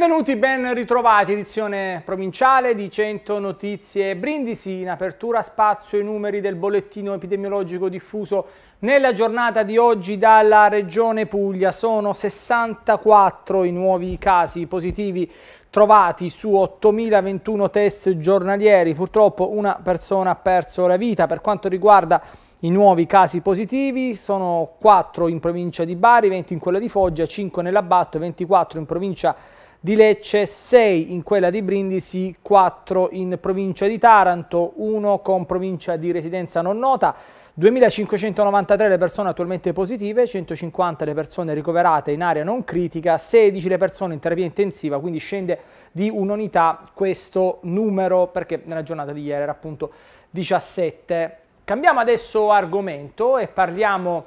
Benvenuti, ben ritrovati, edizione provinciale di 100 notizie Brindisi, in apertura spazio i numeri del bollettino epidemiologico diffuso nella giornata di oggi dalla regione Puglia. Sono 64 i nuovi casi positivi trovati su 8.021 test giornalieri, purtroppo una persona ha perso la vita. Per quanto riguarda i nuovi casi positivi sono 4 in provincia di Bari, 20 in quella di Foggia, 5 nella 24 in provincia di di Lecce, 6 in quella di Brindisi, 4 in provincia di Taranto, 1 con provincia di residenza non nota. 2593 le persone attualmente positive, 150 le persone ricoverate in area non critica, 16 le persone in terapia intensiva, quindi scende di un'unità questo numero perché nella giornata di ieri era appunto 17. Cambiamo adesso argomento e parliamo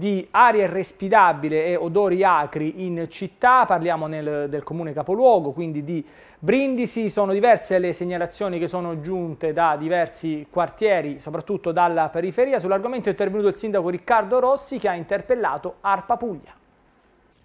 di aria irrespirabile e odori acri in città, parliamo nel, del comune capoluogo, quindi di Brindisi, sono diverse le segnalazioni che sono giunte da diversi quartieri, soprattutto dalla periferia, sull'argomento è intervenuto il sindaco Riccardo Rossi che ha interpellato Arpa Puglia.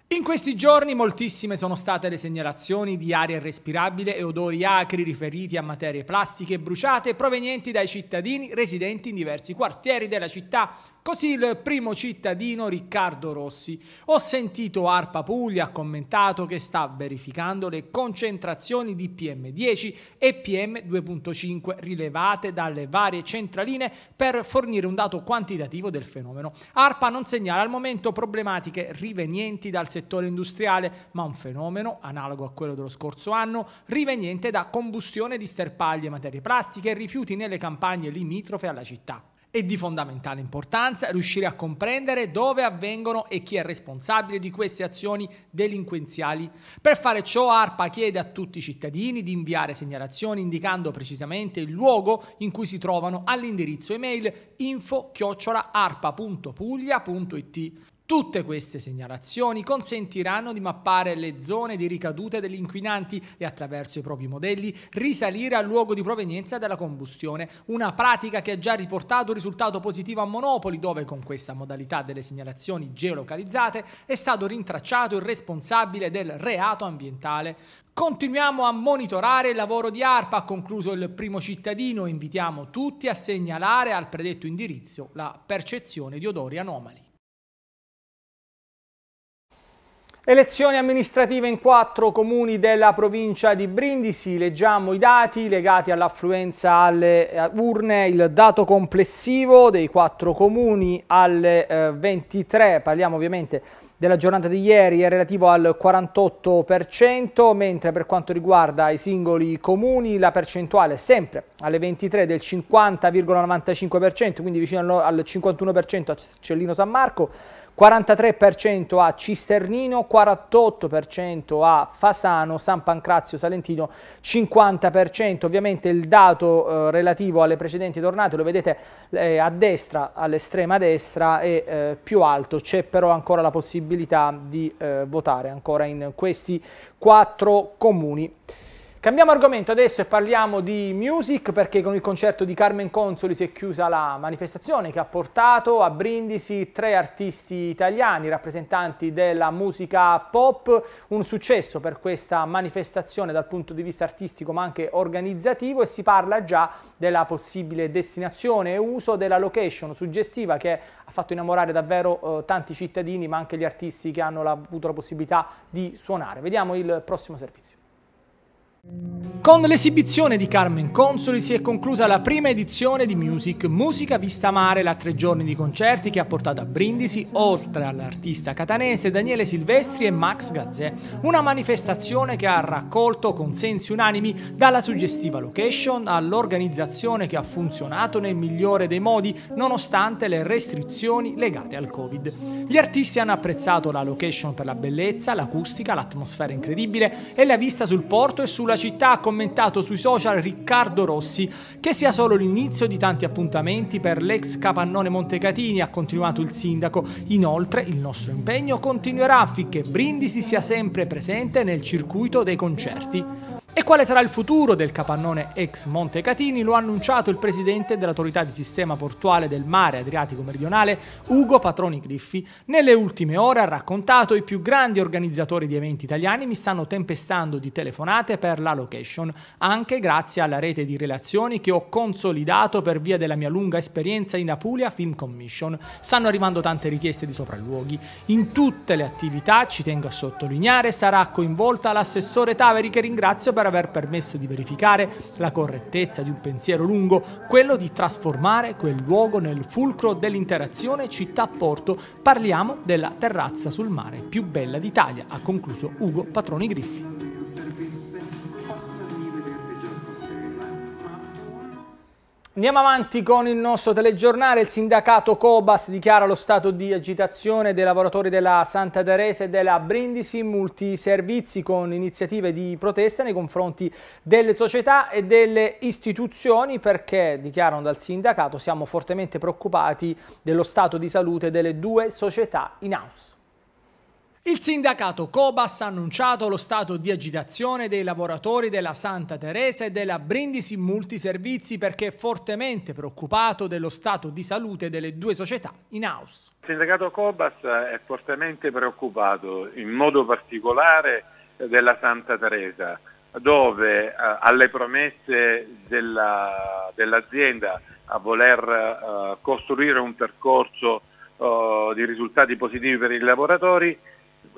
In questi giorni moltissime sono state le segnalazioni di aria irrespirabile e odori acri riferiti a materie plastiche bruciate provenienti dai cittadini residenti in diversi quartieri della città. Così il primo cittadino Riccardo Rossi. Ho sentito Arpa Puglia ha commentato che sta verificando le concentrazioni di PM10 e PM2.5 rilevate dalle varie centraline per fornire un dato quantitativo del fenomeno. Arpa non segnala al momento problematiche rivenienti dal settore settore industriale, ma un fenomeno analogo a quello dello scorso anno, riveniente da combustione di sterpaglie, materie plastiche e rifiuti nelle campagne limitrofe alla città. È di fondamentale importanza riuscire a comprendere dove avvengono e chi è responsabile di queste azioni delinquenziali. Per fare ciò ARPA chiede a tutti i cittadini di inviare segnalazioni indicando precisamente il luogo in cui si trovano all'indirizzo email info-arpa.puglia.it. Tutte queste segnalazioni consentiranno di mappare le zone di ricadute degli inquinanti e attraverso i propri modelli risalire al luogo di provenienza della combustione, una pratica che ha già riportato un risultato positivo a Monopoli dove con questa modalità delle segnalazioni geolocalizzate è stato rintracciato il responsabile del reato ambientale. Continuiamo a monitorare il lavoro di ARPA, ha concluso il primo cittadino, invitiamo tutti a segnalare al predetto indirizzo la percezione di odori anomali. Elezioni amministrative in quattro comuni della provincia di Brindisi, leggiamo i dati legati all'affluenza alle eh, urne, il dato complessivo dei quattro comuni alle 23, eh, parliamo ovviamente della giornata di ieri è relativo al 48%, mentre per quanto riguarda i singoli comuni la percentuale è sempre alle 23 del 50,95%, quindi vicino al 51% a Cellino San Marco, 43% a Cisternino, 48% a Fasano, San Pancrazio, Salentino, 50%. Ovviamente il dato eh, relativo alle precedenti tornate lo vedete eh, a destra, all'estrema destra e eh, più alto, c'è però ancora la possibilità possibilità di eh, votare ancora in questi quattro comuni. Cambiamo argomento adesso e parliamo di music perché con il concerto di Carmen Consoli si è chiusa la manifestazione che ha portato a Brindisi tre artisti italiani rappresentanti della musica pop, un successo per questa manifestazione dal punto di vista artistico ma anche organizzativo e si parla già della possibile destinazione e uso della location suggestiva che ha fatto innamorare davvero eh, tanti cittadini ma anche gli artisti che hanno la, avuto la possibilità di suonare. Vediamo il prossimo servizio. Con l'esibizione di Carmen Consoli si è conclusa la prima edizione di Music Musica Vista Mare, la tre giorni di concerti che ha portato a Brindisi, oltre all'artista catanese Daniele Silvestri e Max Gazzè, una manifestazione che ha raccolto consensi unanimi dalla suggestiva location all'organizzazione che ha funzionato nel migliore dei modi nonostante le restrizioni legate al Covid. Gli artisti hanno apprezzato la location per la bellezza, l'acustica, l'atmosfera incredibile e la vista sul porto e sulla sulla città ha commentato sui social Riccardo Rossi che sia solo l'inizio di tanti appuntamenti per l'ex capannone Montecatini, ha continuato il sindaco. Inoltre il nostro impegno continuerà affinché Brindisi sia sempre presente nel circuito dei concerti. E quale sarà il futuro del capannone ex Monte Catini lo ha annunciato il presidente dell'autorità di sistema portuale del mare Adriatico Meridionale, Ugo Patroni Griffi. Nelle ultime ore ha raccontato i più grandi organizzatori di eventi italiani mi stanno tempestando di telefonate per la location, anche grazie alla rete di relazioni che ho consolidato per via della mia lunga esperienza in Apulia Film Commission. Stanno arrivando tante richieste di sopralluoghi. In tutte le attività, ci tengo a sottolineare, sarà coinvolta l'assessore Taveri che ringrazio per per aver permesso di verificare la correttezza di un pensiero lungo, quello di trasformare quel luogo nel fulcro dell'interazione città-porto. Parliamo della terrazza sul mare più bella d'Italia, ha concluso Ugo Patroni Griffi. Andiamo avanti con il nostro telegiornale. Il sindacato Cobas dichiara lo stato di agitazione dei lavoratori della Santa Teresa e della Brindisi Multiservizi con iniziative di protesta nei confronti delle società e delle istituzioni perché, dichiarano dal sindacato, siamo fortemente preoccupati dello stato di salute delle due società in house. Il sindacato Cobas ha annunciato lo stato di agitazione dei lavoratori della Santa Teresa e della Brindisi Multiservizi perché è fortemente preoccupato dello stato di salute delle due società in house. Il sindacato Cobas è fortemente preoccupato, in modo particolare della Santa Teresa, dove eh, alle promesse dell'azienda dell a voler eh, costruire un percorso eh, di risultati positivi per i lavoratori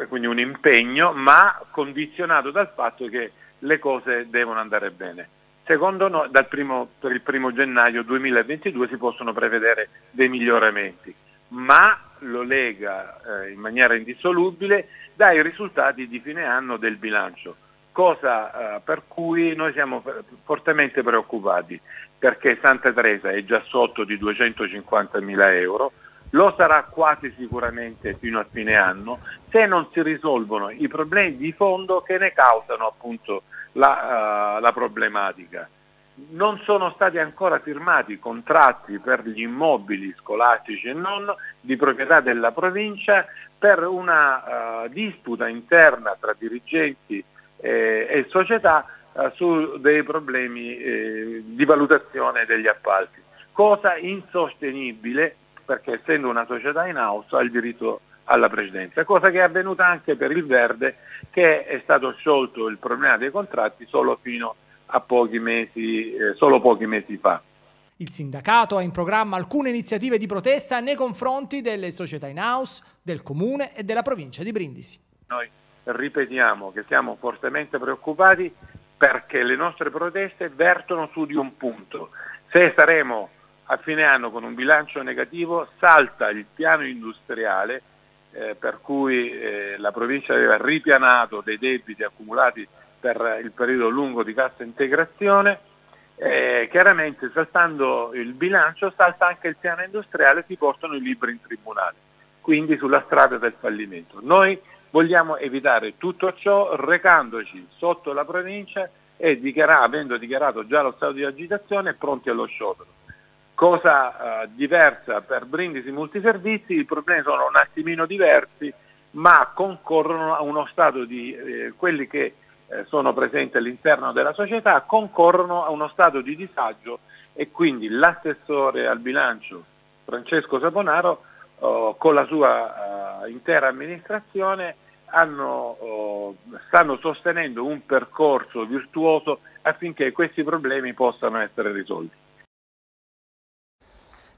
quindi un impegno, ma condizionato dal fatto che le cose devono andare bene. Secondo noi primo, per il primo gennaio 2022 si possono prevedere dei miglioramenti, ma lo lega eh, in maniera indissolubile dai risultati di fine anno del bilancio, cosa eh, per cui noi siamo fortemente preoccupati, perché Santa Teresa è già sotto di 250 mila euro, lo sarà quasi sicuramente fino a fine anno, se non si risolvono i problemi di fondo che ne causano appunto la, uh, la problematica. Non sono stati ancora firmati contratti per gli immobili scolastici e non di proprietà della provincia per una uh, disputa interna tra dirigenti eh, e società uh, su dei problemi eh, di valutazione degli appalti cosa insostenibile perché essendo una società in house ha il diritto alla precedenza, cosa che è avvenuta anche per il Verde che è stato sciolto il problema dei contratti solo fino a pochi mesi, eh, solo pochi mesi fa. Il sindacato ha in programma alcune iniziative di protesta nei confronti delle società in house, del comune e della provincia di Brindisi. Noi ripetiamo che siamo fortemente preoccupati perché le nostre proteste vertono su di un punto. Se saremo a fine anno con un bilancio negativo salta il piano industriale eh, per cui eh, la provincia aveva ripianato dei debiti accumulati per il periodo lungo di cassa integrazione. Eh, chiaramente saltando il bilancio salta anche il piano industriale e si portano i libri in tribunale, quindi sulla strada del fallimento. Noi vogliamo evitare tutto ciò recandoci sotto la provincia e dichiara, avendo dichiarato già lo stato di agitazione pronti allo sciopero cosa eh, diversa per Brindisi Multiservizi, i problemi sono un attimino diversi, ma concorrono a uno stato di eh, quelli che eh, sono presenti all'interno della società, concorrono a uno stato di disagio e quindi l'assessore al bilancio Francesco Saponaro oh, con la sua uh, intera amministrazione hanno, oh, stanno sostenendo un percorso virtuoso affinché questi problemi possano essere risolti.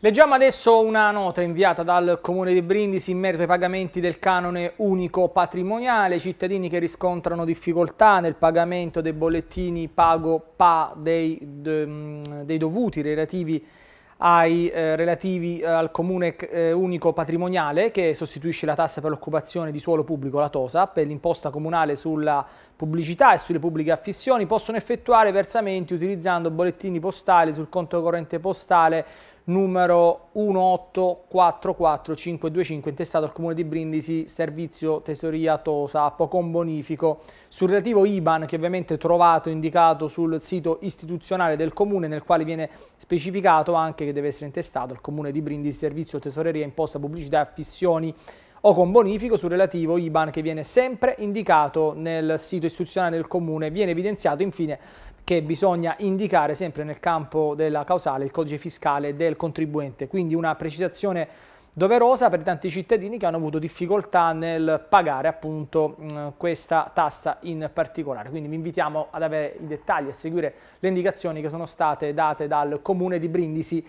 Leggiamo adesso una nota inviata dal Comune di Brindisi in merito ai pagamenti del canone unico patrimoniale. I cittadini che riscontrano difficoltà nel pagamento dei bollettini pago PA dei, de, mm, dei dovuti relativi, ai, eh, relativi eh, al Comune eh, unico patrimoniale che sostituisce la tassa per l'occupazione di suolo pubblico, la TOSA, per l'imposta comunale sulla pubblicità e sulle pubbliche affissioni, possono effettuare versamenti utilizzando bollettini postali sul conto corrente postale numero 1844525 intestato al Comune di Brindisi, servizio tesoria Tosappo con bonifico. Sul relativo IBAN che ovviamente è trovato indicato sul sito istituzionale del Comune nel quale viene specificato anche che deve essere intestato al Comune di Brindisi, servizio tesoreria, imposta pubblicità e affissioni o con bonifico sul relativo IBAN che viene sempre indicato nel sito istituzionale del comune. Viene evidenziato infine che bisogna indicare sempre nel campo della causale il codice fiscale del contribuente, quindi una precisazione doverosa per tanti cittadini che hanno avuto difficoltà nel pagare appunto mm, questa tassa in particolare. Quindi vi invitiamo ad avere i dettagli, a seguire le indicazioni che sono state date dal comune di Brindisi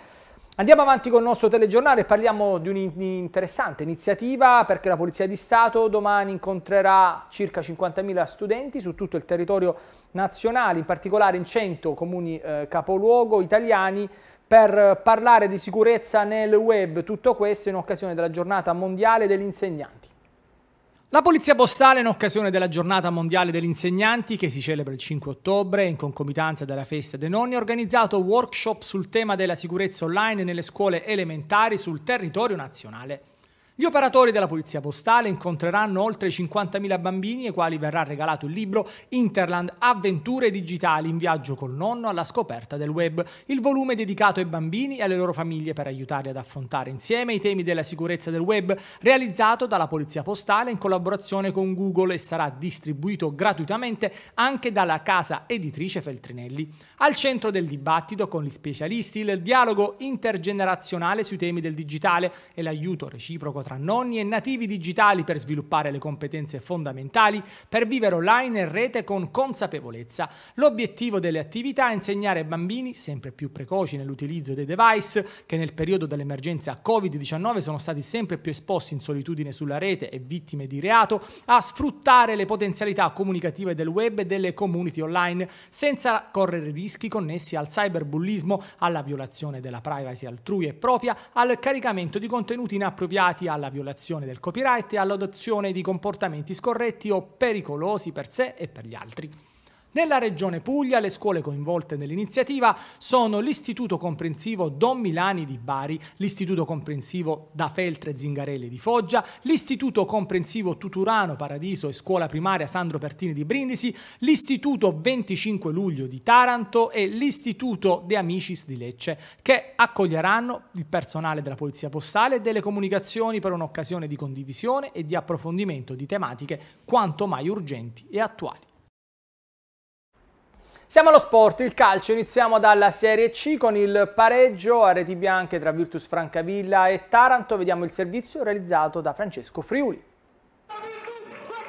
Andiamo avanti con il nostro telegiornale e parliamo di un'interessante iniziativa perché la Polizia di Stato domani incontrerà circa 50.000 studenti su tutto il territorio nazionale, in particolare in 100 comuni eh, capoluogo italiani per parlare di sicurezza nel web. Tutto questo in occasione della giornata mondiale dell'insegnante. La Polizia Postale, in occasione della giornata mondiale degli insegnanti, che si celebra il 5 ottobre, in concomitanza della festa dei nonni, ha organizzato workshop sul tema della sicurezza online nelle scuole elementari sul territorio nazionale. Gli operatori della Polizia Postale incontreranno oltre 50.000 bambini ai quali verrà regalato il libro Interland Avventure digitali in viaggio col nonno alla scoperta del web, il volume dedicato ai bambini e alle loro famiglie per aiutarli ad affrontare insieme i temi della sicurezza del web, realizzato dalla Polizia Postale in collaborazione con Google e sarà distribuito gratuitamente anche dalla casa editrice Feltrinelli. Al centro del dibattito con gli specialisti il dialogo intergenerazionale sui temi del digitale e l'aiuto reciproco tra tra nonni e nativi digitali per sviluppare le competenze fondamentali per vivere online e rete con consapevolezza. L'obiettivo delle attività è insegnare ai bambini, sempre più precoci nell'utilizzo dei device, che nel periodo dell'emergenza Covid-19 sono stati sempre più esposti in solitudine sulla rete e vittime di reato, a sfruttare le potenzialità comunicative del web e delle community online, senza correre rischi connessi al cyberbullismo, alla violazione della privacy altrui e propria, al caricamento di contenuti inappropriati alla violazione del copyright e all'adozione di comportamenti scorretti o pericolosi per sé e per gli altri. Nella regione Puglia le scuole coinvolte nell'iniziativa sono l'Istituto Comprensivo Don Milani di Bari, l'Istituto Comprensivo Da Feltre Zingarelli di Foggia, l'Istituto Comprensivo Tuturano Paradiso e Scuola Primaria Sandro Pertini di Brindisi, l'Istituto 25 Luglio di Taranto e l'Istituto De Amicis di Lecce, che accoglieranno il personale della Polizia Postale e delle Comunicazioni per un'occasione di condivisione e di approfondimento di tematiche quanto mai urgenti e attuali. Siamo allo sport, il calcio, iniziamo dalla Serie C con il pareggio a reti bianche tra Virtus Francavilla e Taranto, vediamo il servizio realizzato da Francesco Friuli.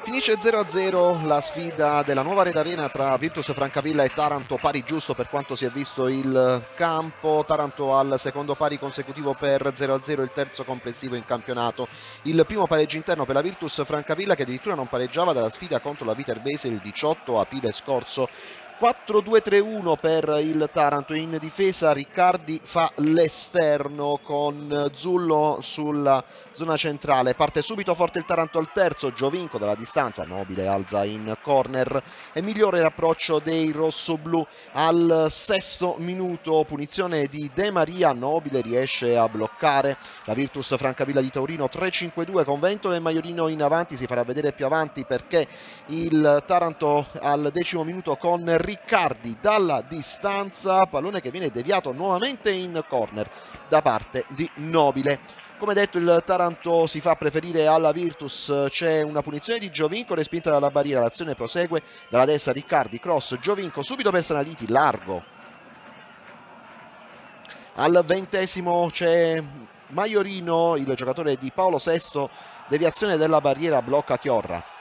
Finisce 0-0 la sfida della nuova Red Arena tra Virtus Francavilla e Taranto, pari giusto per quanto si è visto il campo, Taranto al secondo pari consecutivo per 0-0, il terzo complessivo in campionato. Il primo pareggio interno per la Virtus Francavilla che addirittura non pareggiava dalla sfida contro la Viterbese il 18 aprile scorso. 4-2-3-1 per il Taranto, in difesa Riccardi fa l'esterno con Zullo sulla zona centrale, parte subito forte il Taranto al terzo, Giovinco dalla distanza, Nobile alza in corner e migliore l'approccio dei rossoblù al sesto minuto, punizione di De Maria, Nobile riesce a bloccare la Virtus Francavilla di Taurino 3-5-2 con Ventola e Maiorino in avanti, si farà vedere più avanti perché il Taranto al decimo minuto con Riccardi Riccardi dalla distanza, pallone che viene deviato nuovamente in corner da parte di Nobile. Come detto il Taranto si fa preferire alla Virtus, c'è una punizione di Giovinco respinta dalla barriera, l'azione prosegue dalla destra Riccardi, cross Giovinco subito per Sanaliti, largo. Al ventesimo c'è Maiorino, il giocatore di Paolo VI, deviazione della barriera, blocca Chiorra.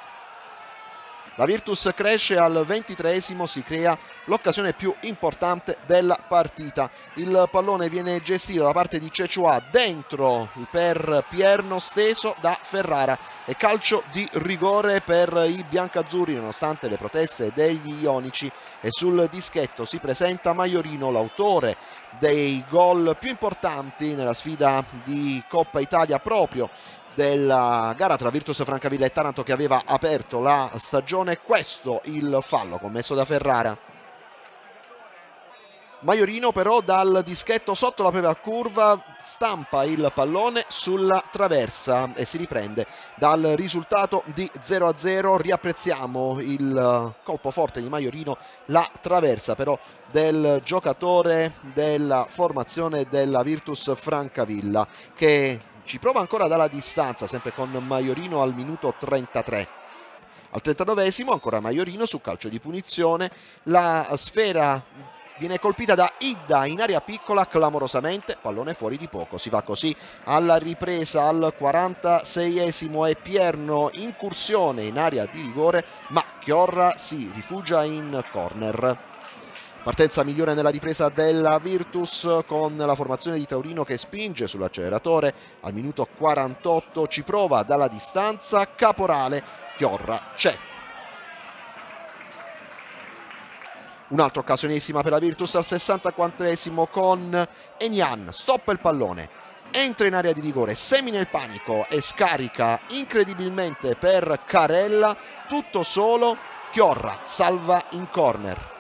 La Virtus cresce al 23 si crea l'occasione più importante della partita. Il pallone viene gestito da parte di Cecioa dentro per Pierno steso da Ferrara e calcio di rigore per i biancazzurri nonostante le proteste degli ionici e sul dischetto si presenta Maiorino l'autore dei gol più importanti nella sfida di Coppa Italia proprio della gara tra Virtus Francavilla e Taranto che aveva aperto la stagione. Questo il fallo commesso da Ferrara. Maiorino però dal dischetto sotto la prima curva stampa il pallone sulla traversa e si riprende dal risultato di 0 a 0 riapprezziamo il colpo forte di Maiorino la traversa però del giocatore della formazione della Virtus Francavilla che ci prova ancora dalla distanza, sempre con Maiorino al minuto 33. Al 39esimo ancora Maiorino su calcio di punizione, la sfera viene colpita da Idda in area piccola clamorosamente, pallone fuori di poco, si va così alla ripresa al 46esimo e Pierno incursione in area di rigore ma Chiorra si rifugia in corner. Partenza migliore nella ripresa della Virtus con la formazione di Taurino che spinge sull'acceleratore al minuto 48, ci prova dalla distanza, Caporale, Chiorra c'è. Un'altra occasionissima per la Virtus al 64 esimo con Enian, stoppa il pallone, entra in area di rigore, semina il panico e scarica incredibilmente per Carella, tutto solo, Chiorra salva in corner.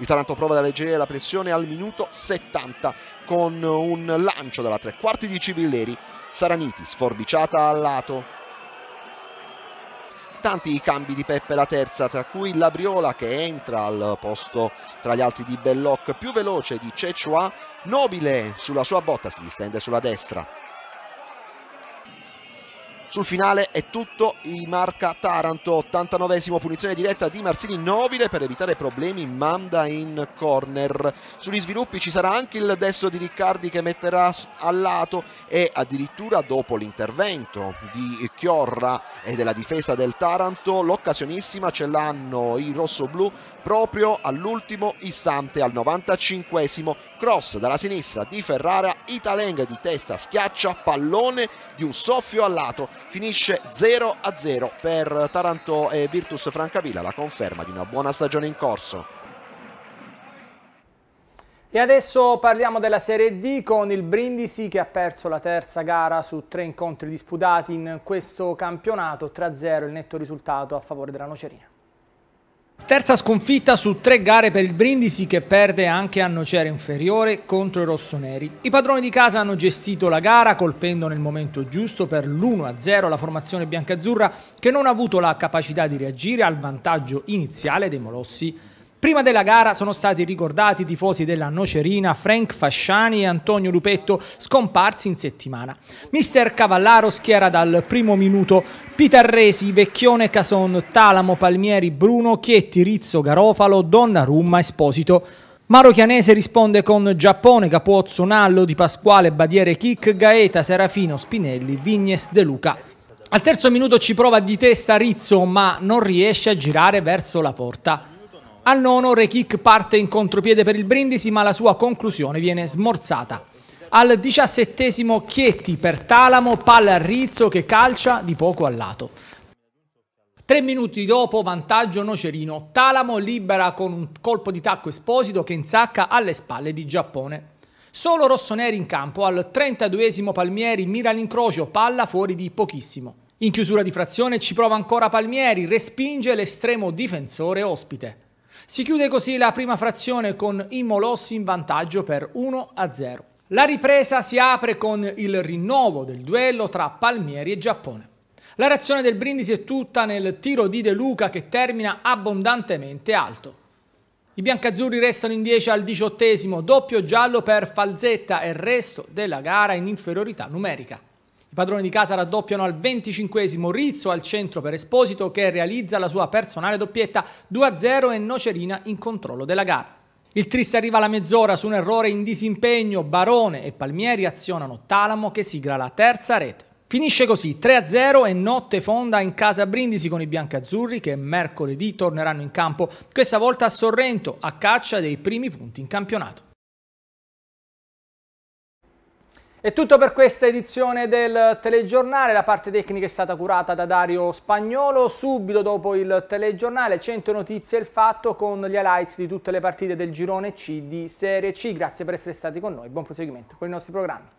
Il Taranto prova da leggere la pressione al minuto 70 con un lancio dalla tre quarti di Civilleri. Saraniti sforbiciata al lato. Tanti i cambi di Peppe la terza, tra cui Labriola che entra al posto tra gli altri di Belloc, più veloce di Cechua, nobile sulla sua botta, si distende sulla destra, sul finale è tutto, i marca Taranto, 89 esimo punizione diretta di Marzini Novile per evitare problemi, manda in corner. Sugli sviluppi ci sarà anche il destro di Riccardi che metterà a lato e addirittura dopo l'intervento di Chiorra e della difesa del Taranto, l'occasionissima ce l'hanno i rossoblù proprio all'ultimo istante, al 95 esimo cross dalla sinistra di Ferrara, Italenga di testa schiaccia, pallone di un soffio al lato, finisce 0 a 0 per Taranto e Virtus Francavilla, la conferma di una buona stagione in corso. E adesso parliamo della Serie D con il Brindisi che ha perso la terza gara su tre incontri disputati in questo campionato, 3-0 il netto risultato a favore della Nocerina. Terza sconfitta su tre gare per il Brindisi che perde anche a Nocera Inferiore contro i rossoneri. I padroni di casa hanno gestito la gara colpendo nel momento giusto per l'1-0 la formazione biancazzurra che non ha avuto la capacità di reagire al vantaggio iniziale dei Molossi. Prima della gara sono stati ricordati i tifosi della Nocerina, Frank Fasciani e Antonio Lupetto, scomparsi in settimana. Mister Cavallaro schiera dal primo minuto Pitarresi, Vecchione, Cason, Talamo, Palmieri, Bruno, Chietti, Rizzo, Garofalo, Donnarumma, Esposito. Maro Chianese risponde con Giappone, Capozzo, Nallo, Di Pasquale, Badiere, Chic, Gaeta, Serafino, Spinelli, Vignes, De Luca. Al terzo minuto ci prova di testa Rizzo, ma non riesce a girare verso la porta. Al nono Rekic parte in contropiede per il Brindisi ma la sua conclusione viene smorzata. Al diciassettesimo Chietti per Talamo, palla a Rizzo che calcia di poco al lato. Tre minuti dopo vantaggio Nocerino, Talamo libera con un colpo di tacco esposito che insacca alle spalle di Giappone. Solo rossoneri in campo, al 32esimo Palmieri mira l'incrocio, palla fuori di pochissimo. In chiusura di frazione ci prova ancora Palmieri, respinge l'estremo difensore ospite. Si chiude così la prima frazione con Imolossi in vantaggio per 1-0. La ripresa si apre con il rinnovo del duello tra Palmieri e Giappone. La reazione del Brindisi è tutta nel tiro di De Luca che termina abbondantemente alto. I biancazzurri restano in 10 al diciottesimo, doppio giallo per Falzetta e il resto della gara in inferiorità numerica. I padroni di casa raddoppiano al 25 Rizzo al centro per Esposito che realizza la sua personale doppietta 2-0 e Nocerina in controllo della gara. Il triste arriva alla mezz'ora su un errore in disimpegno, Barone e Palmieri azionano Talamo che sigla la terza rete. Finisce così 3-0 e notte fonda in casa Brindisi con i biancazzurri che mercoledì torneranno in campo, questa volta a Sorrento, a caccia dei primi punti in campionato. È tutto per questa edizione del telegiornale, la parte tecnica è stata curata da Dario Spagnolo, subito dopo il telegiornale 100 notizie il fatto con gli highlights di tutte le partite del girone C di Serie C, grazie per essere stati con noi, buon proseguimento con i nostri programmi.